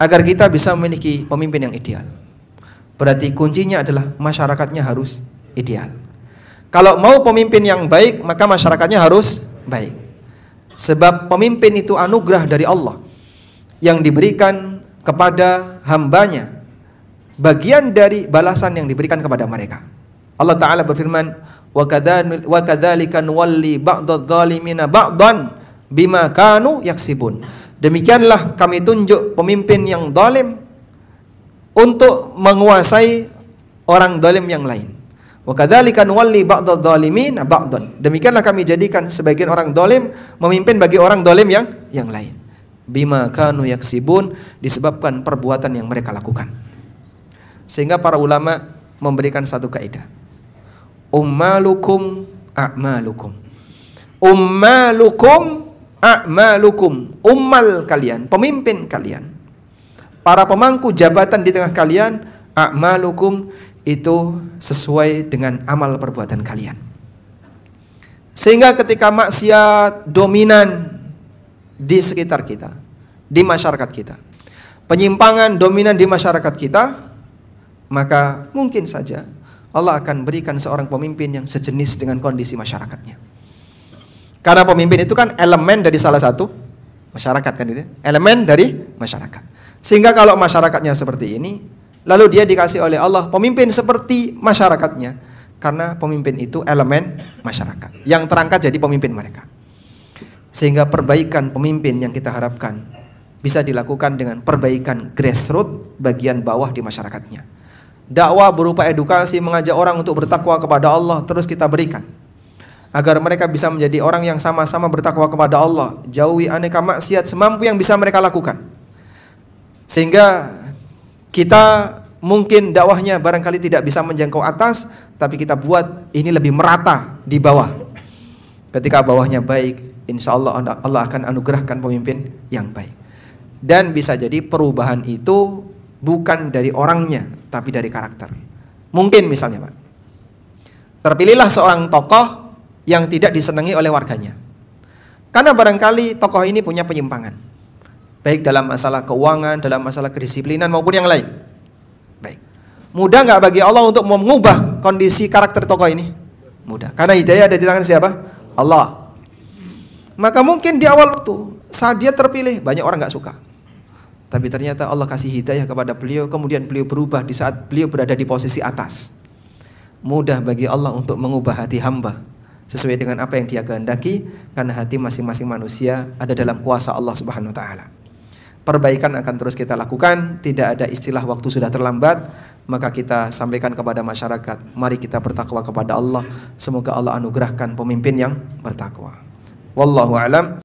agar kita bisa memiliki pemimpin yang ideal. Berarti kuncinya adalah masyarakatnya harus ideal. Kalau mau pemimpin yang baik, maka masyarakatnya harus baik. Sebab pemimpin itu anugerah dari Allah yang diberikan kepada hambanya bagian dari balasan yang diberikan kepada mereka. Allah Ta'ala berfirman, وَكَذَلِكَ نُوَلِّي بَعْضَ الظَّالِمِنَ بَعْضًا بِمَا كَانُوا يَكْسِبُونَ Demikianlah kami tunjuk pemimpin yang dolim untuk menguasai orang dolim yang lain. Wakadhalikan wali ba'dad dolimin ba'dan. Demikianlah kami jadikan sebagian orang dolim memimpin bagi orang dolim yang yang lain. Bima kanu yaksibun disebabkan perbuatan yang mereka lakukan. Sehingga para ulama memberikan satu kaidah. Ummalukum a'malukum. Ummalukum a'malukum ummal kalian pemimpin kalian para pemangku jabatan di tengah kalian a'malukum itu sesuai dengan amal perbuatan kalian sehingga ketika maksiat dominan di sekitar kita di masyarakat kita penyimpangan dominan di masyarakat kita maka mungkin saja Allah akan berikan seorang pemimpin yang sejenis dengan kondisi masyarakatnya. Karena pemimpin itu kan elemen dari salah satu masyarakat kan itu, ya. elemen dari masyarakat. Sehingga kalau masyarakatnya seperti ini, lalu dia dikasih oleh Allah pemimpin seperti masyarakatnya, karena pemimpin itu elemen masyarakat yang terangkat jadi pemimpin mereka. Sehingga perbaikan pemimpin yang kita harapkan bisa dilakukan dengan perbaikan grassroots bagian bawah di masyarakatnya. Dakwah berupa edukasi mengajak orang untuk bertakwa kepada Allah terus kita berikan agar mereka bisa menjadi orang yang sama-sama bertakwa kepada Allah, jauhi aneka maksiat semampu yang bisa mereka lakukan. Sehingga kita mungkin dakwahnya barangkali tidak bisa menjangkau atas, tapi kita buat ini lebih merata di bawah. Ketika bawahnya baik, insya Allah Allah akan anugerahkan pemimpin yang baik. Dan bisa jadi perubahan itu bukan dari orangnya, tapi dari karakter. Mungkin misalnya Pak, terpilihlah seorang tokoh yang tidak disenangi oleh warganya. Karena barangkali tokoh ini punya penyimpangan. Baik dalam masalah keuangan, dalam masalah kedisiplinan maupun yang lain. Baik. Mudah nggak bagi Allah untuk mengubah kondisi karakter tokoh ini? Mudah. Karena hidayah ada di tangan siapa? Allah. Maka mungkin di awal waktu saat dia terpilih banyak orang nggak suka. Tapi ternyata Allah kasih hidayah kepada beliau, kemudian beliau berubah di saat beliau berada di posisi atas. Mudah bagi Allah untuk mengubah hati hamba sesuai dengan apa yang dia kehendaki karena hati masing-masing manusia ada dalam kuasa Allah Subhanahu wa taala. Perbaikan akan terus kita lakukan, tidak ada istilah waktu sudah terlambat, maka kita sampaikan kepada masyarakat, mari kita bertakwa kepada Allah, semoga Allah anugerahkan pemimpin yang bertakwa. Wallahu alam.